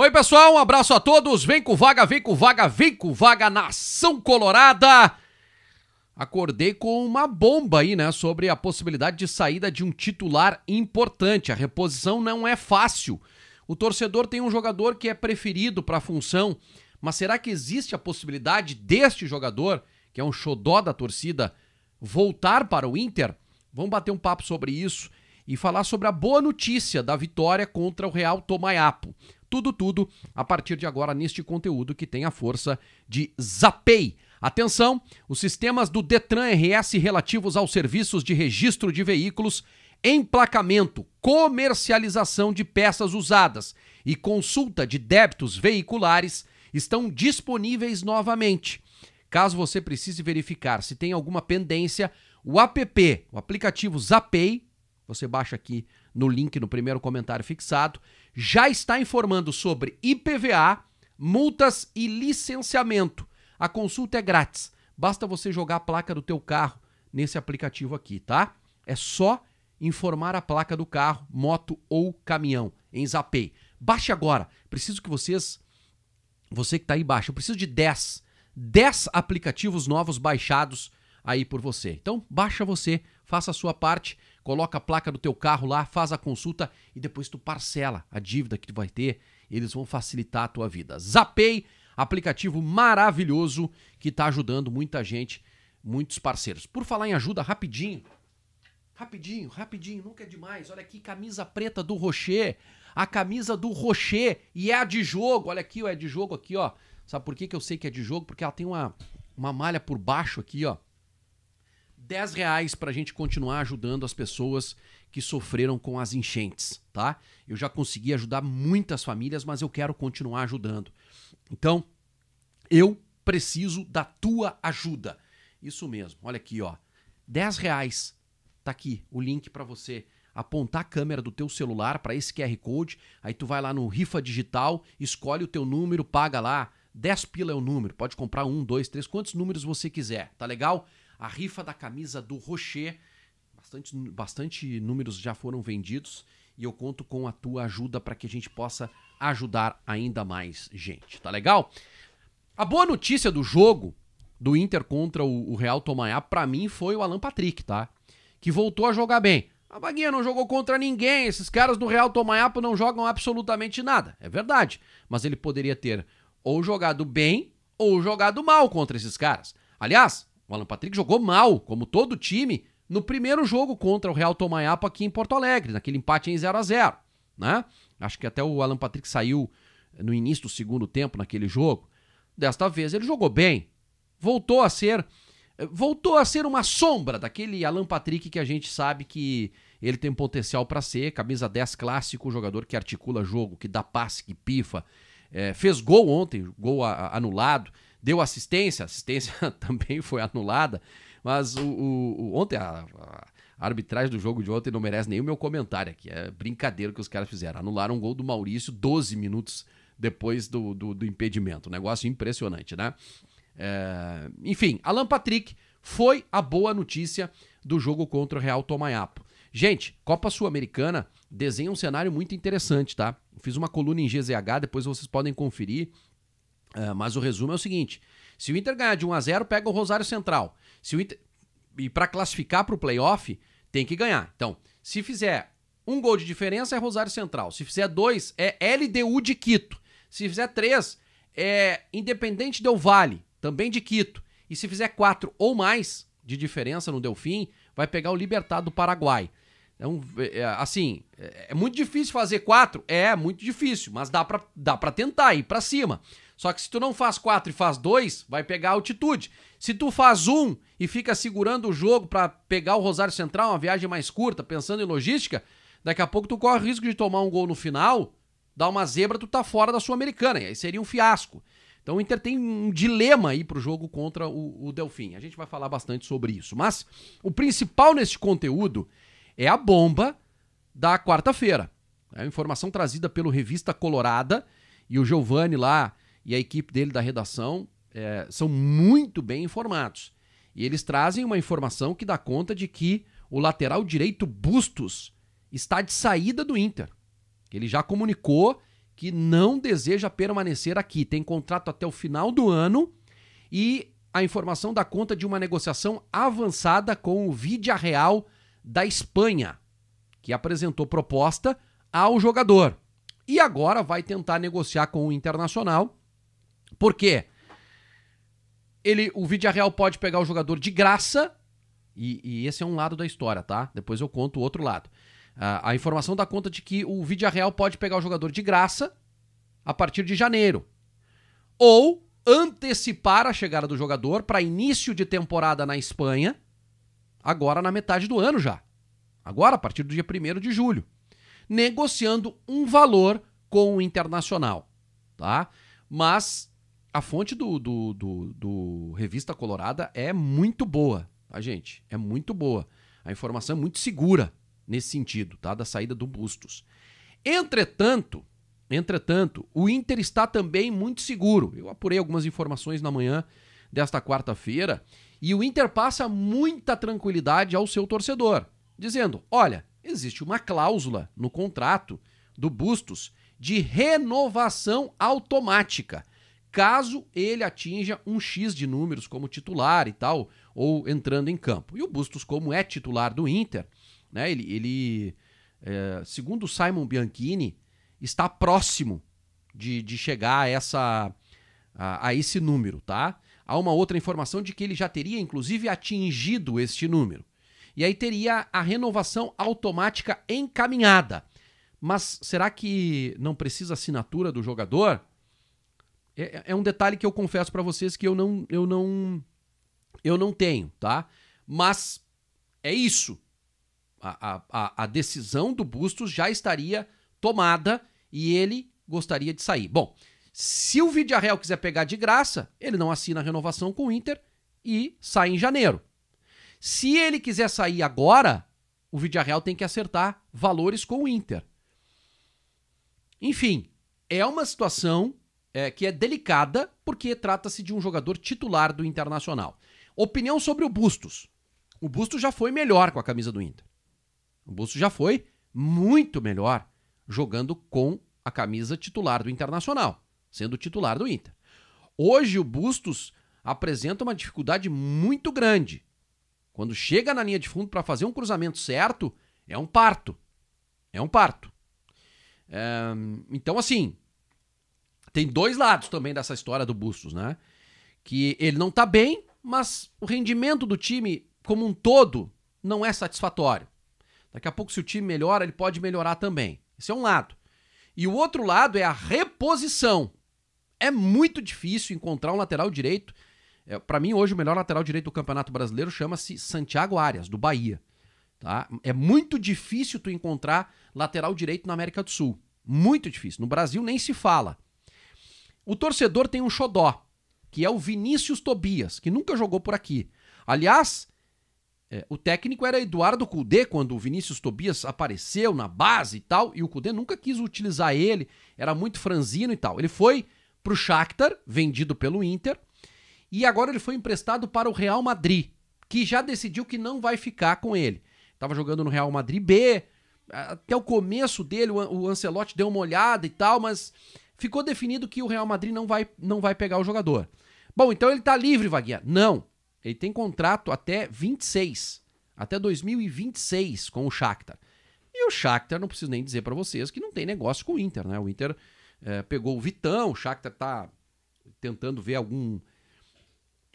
Oi, pessoal, um abraço a todos. Vem com vaga, vem com vaga, vem com vaga, nação colorada. Acordei com uma bomba aí, né, sobre a possibilidade de saída de um titular importante. A reposição não é fácil. O torcedor tem um jogador que é preferido para a função, mas será que existe a possibilidade deste jogador, que é um xodó da torcida, voltar para o Inter? Vamos bater um papo sobre isso e falar sobre a boa notícia da vitória contra o Real Tomaiapo tudo, tudo a partir de agora neste conteúdo que tem a força de Zapay. Atenção, os sistemas do Detran RS relativos aos serviços de registro de veículos, emplacamento, comercialização de peças usadas e consulta de débitos veiculares estão disponíveis novamente. Caso você precise verificar se tem alguma pendência, o app, o aplicativo Zapay, você baixa aqui no link no primeiro comentário fixado, já está informando sobre IPVA, multas e licenciamento. A consulta é grátis. Basta você jogar a placa do teu carro nesse aplicativo aqui, tá? É só informar a placa do carro, moto ou caminhão em Zapay. Baixe agora. Preciso que vocês você que está aí baixa, eu preciso de 10 10 aplicativos novos baixados aí por você. Então, baixa você, faça a sua parte coloca a placa do teu carro lá, faz a consulta e depois tu parcela a dívida que tu vai ter. Eles vão facilitar a tua vida. Zapay, aplicativo maravilhoso que está ajudando muita gente, muitos parceiros. Por falar em ajuda, rapidinho. Rapidinho, rapidinho, nunca é demais. Olha aqui, camisa preta do Rocher. A camisa do Rocher e é a de jogo. Olha aqui, é de jogo aqui, ó. Sabe por que, que eu sei que é de jogo? Porque ela tem uma, uma malha por baixo aqui, ó. 10 reais para a gente continuar ajudando as pessoas que sofreram com as enchentes, tá? Eu já consegui ajudar muitas famílias, mas eu quero continuar ajudando. Então, eu preciso da tua ajuda. Isso mesmo, olha aqui, ó. 10 reais. Tá aqui o link para você apontar a câmera do teu celular para esse QR Code. Aí tu vai lá no Rifa Digital, escolhe o teu número, paga lá. 10 pila é o número. Pode comprar um, dois, três, quantos números você quiser, tá legal? a rifa da camisa do Rocher. Bastante, bastante números já foram vendidos e eu conto com a tua ajuda para que a gente possa ajudar ainda mais gente, tá legal? A boa notícia do jogo do Inter contra o, o Real tomaiá para mim, foi o Alan Patrick, tá? Que voltou a jogar bem. A Baguinha não jogou contra ninguém, esses caras do Real Tomanhapo não jogam absolutamente nada, é verdade. Mas ele poderia ter ou jogado bem ou jogado mal contra esses caras. Aliás, o Alan Patrick jogou mal, como todo time, no primeiro jogo contra o Real Tomaiapa aqui em Porto Alegre, naquele empate em 0 a 0 né? Acho que até o Alan Patrick saiu eh, no início do segundo tempo naquele jogo. Desta vez ele jogou bem. Voltou a ser eh, voltou a ser uma sombra daquele Alan Patrick que a gente sabe que ele tem potencial para ser, camisa 10 clássico, jogador que articula jogo, que dá passe, que pifa. É, fez gol ontem, gol a, a, anulado deu assistência, assistência também foi anulada, mas o, o, o ontem a, a, arbitragem do jogo de ontem não merece nem o meu comentário aqui, é brincadeira que os caras fizeram, anularam um gol do Maurício 12 minutos depois do, do, do impedimento, um negócio impressionante, né? É, enfim, Alan Patrick foi a boa notícia do jogo contra o Real Tomayapo. Gente, Copa Sul-Americana desenha um cenário muito interessante, tá? fiz uma coluna em GZH, depois vocês podem conferir. Ah, mas o resumo é o seguinte: se o Inter ganhar de 1 a 0 pega o Rosário Central. Se o Inter... E para classificar para o playoff, tem que ganhar. Então, se fizer um gol de diferença, é Rosário Central. Se fizer dois, é LDU de Quito. Se fizer três, é Independente Del Vale, também de Quito. E se fizer quatro ou mais de diferença no Delfim, vai pegar o Libertado do Paraguai. Então, é, é assim, é, é muito difícil fazer quatro? É, muito difícil, mas dá para dá pra tentar ir para cima. Só que se tu não faz quatro e faz dois, vai pegar altitude. Se tu faz um e fica segurando o jogo para pegar o Rosário Central, uma viagem mais curta, pensando em logística, daqui a pouco tu corre o risco de tomar um gol no final, dar uma zebra, tu tá fora da Sul-Americana. E aí seria um fiasco. Então o Inter tem um dilema aí pro jogo contra o, o Delfim. A gente vai falar bastante sobre isso. Mas o principal nesse conteúdo é a bomba da quarta-feira. É a informação trazida pelo Revista Colorada e o Giovanni lá e a equipe dele da redação é, são muito bem informados. E eles trazem uma informação que dá conta de que o lateral direito Bustos está de saída do Inter. Ele já comunicou que não deseja permanecer aqui, tem contrato até o final do ano e a informação dá conta de uma negociação avançada com o Vidia Real da Espanha, que apresentou proposta ao jogador. E agora vai tentar negociar com o Internacional por quê? Ele, o Vidia Real pode pegar o jogador de graça, e, e, esse é um lado da história, tá? Depois eu conto o outro lado. Uh, a informação dá conta de que o Vidia Real pode pegar o jogador de graça a partir de janeiro. Ou antecipar a chegada do jogador para início de temporada na Espanha, agora na metade do ano já. Agora, a partir do dia 1 de julho. Negociando um valor com o Internacional, tá? Mas a fonte do, do, do, do Revista Colorada é muito boa, a tá, gente. É muito boa. A informação é muito segura nesse sentido, tá? Da saída do Bustos. Entretanto, entretanto, o Inter está também muito seguro. Eu apurei algumas informações na manhã desta quarta-feira e o Inter passa muita tranquilidade ao seu torcedor, dizendo: "Olha, existe uma cláusula no contrato do Bustos de renovação automática caso ele atinja um X de números como titular e tal, ou entrando em campo. E o Bustos, como é titular do Inter, né, ele, ele é, segundo o Simon Bianchini, está próximo de, de chegar a, essa, a, a esse número, tá? Há uma outra informação de que ele já teria, inclusive, atingido este número. E aí teria a renovação automática encaminhada. Mas será que não precisa assinatura do jogador? É, é, é um detalhe que eu confesso para vocês que eu não, eu não, eu não tenho, tá? Mas é isso. A, a, a decisão do Bustos já estaria tomada e ele gostaria de sair. Bom, se o Vidarreal quiser pegar de graça, ele não assina a renovação com o Inter e sai em janeiro. Se ele quiser sair agora, o Vidarreal tem que acertar valores com o Inter. Enfim, é uma situação é, que é delicada, porque trata-se de um jogador titular do Internacional. Opinião sobre o Bustos. O Bustos já foi melhor com a camisa do Inter. O Bustos já foi muito melhor jogando com a camisa titular do Internacional, sendo titular do Inter. Hoje o Bustos apresenta uma dificuldade muito grande. Quando chega na linha de fundo para fazer um cruzamento certo, é um parto. É um parto. É, então, assim, tem dois lados também dessa história do Bustos, né? Que ele não tá bem, mas o rendimento do time como um todo não é satisfatório. Daqui a pouco, se o time melhora, ele pode melhorar também. Esse é um lado. E o outro lado é a reposição. É muito difícil encontrar um lateral direito. É, para mim, hoje, o melhor lateral direito do Campeonato Brasileiro chama-se Santiago Arias, do Bahia. Tá? É muito difícil tu encontrar lateral direito na América do Sul. Muito difícil. No Brasil nem se fala. O torcedor tem um xodó, que é o Vinícius Tobias, que nunca jogou por aqui. Aliás, é, o técnico era Eduardo Cudê, quando o Vinícius Tobias apareceu na base e tal, e o Cudê nunca quis utilizar ele, era muito franzino e tal. Ele foi pro Shakhtar, vendido pelo Inter, e agora ele foi emprestado para o Real Madrid, que já decidiu que não vai ficar com ele. Tava jogando no Real Madrid B, até o começo dele o Ancelotti deu uma olhada e tal, mas ficou definido que o Real Madrid não vai, não vai pegar o jogador. Bom, então ele tá livre, Vaguinha. Não. Ele tem contrato até 26, até 2026 com o Shakhtar. E o Shakhtar, não preciso nem dizer para vocês que não tem negócio com o Inter, né? O Inter é, pegou o Vitão, o Shakhtar tá tentando ver algum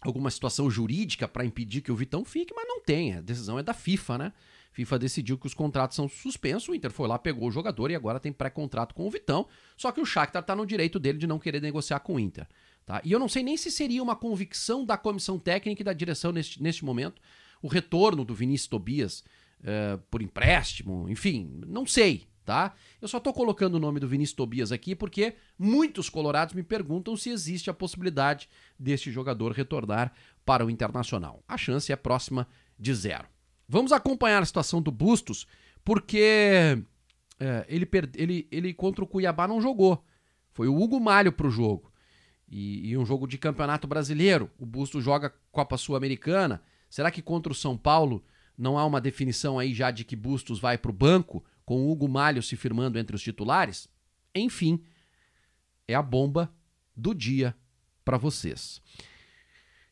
alguma situação jurídica para impedir que o Vitão fique, mas não tem. A decisão é da FIFA, né? FIFA decidiu que os contratos são suspensos, o Inter foi lá, pegou o jogador e agora tem pré-contrato com o Vitão, só que o Shakhtar está no direito dele de não querer negociar com o Inter. Tá? E eu não sei nem se seria uma convicção da comissão técnica e da direção neste, neste momento o retorno do Vinícius Tobias uh, por empréstimo, enfim, não sei, tá? Eu só estou colocando o nome do Vinícius Tobias aqui porque muitos colorados me perguntam se existe a possibilidade deste jogador retornar para o Internacional. A chance é próxima de zero. Vamos acompanhar a situação do Bustos, porque é, ele, ele, ele contra o Cuiabá não jogou. Foi o Hugo Malho para o jogo. E, e um jogo de campeonato brasileiro. O Bustos joga Copa Sul-Americana. Será que contra o São Paulo não há uma definição aí já de que Bustos vai para o banco, com o Hugo Malho se firmando entre os titulares? Enfim, é a bomba do dia para vocês.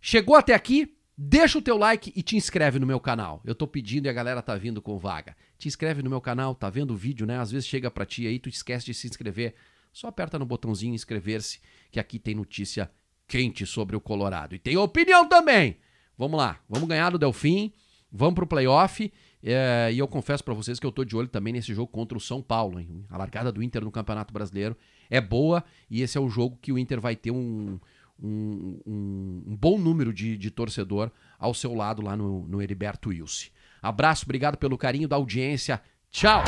Chegou até aqui? Deixa o teu like e te inscreve no meu canal. Eu tô pedindo e a galera tá vindo com vaga. Te inscreve no meu canal, tá vendo o vídeo, né? Às vezes chega para ti aí, tu esquece de se inscrever. Só aperta no botãozinho inscrever-se, que aqui tem notícia quente sobre o Colorado. E tem opinião também. Vamos lá, vamos ganhar do Delfim, vamos pro playoff. É, e eu confesso para vocês que eu tô de olho também nesse jogo contra o São Paulo. Hein? A largada do Inter no Campeonato Brasileiro é boa e esse é o jogo que o Inter vai ter um, um, um, um bom número de, de, torcedor ao seu lado lá no, no Heriberto Wilson. Abraço, obrigado pelo carinho da audiência. Tchau!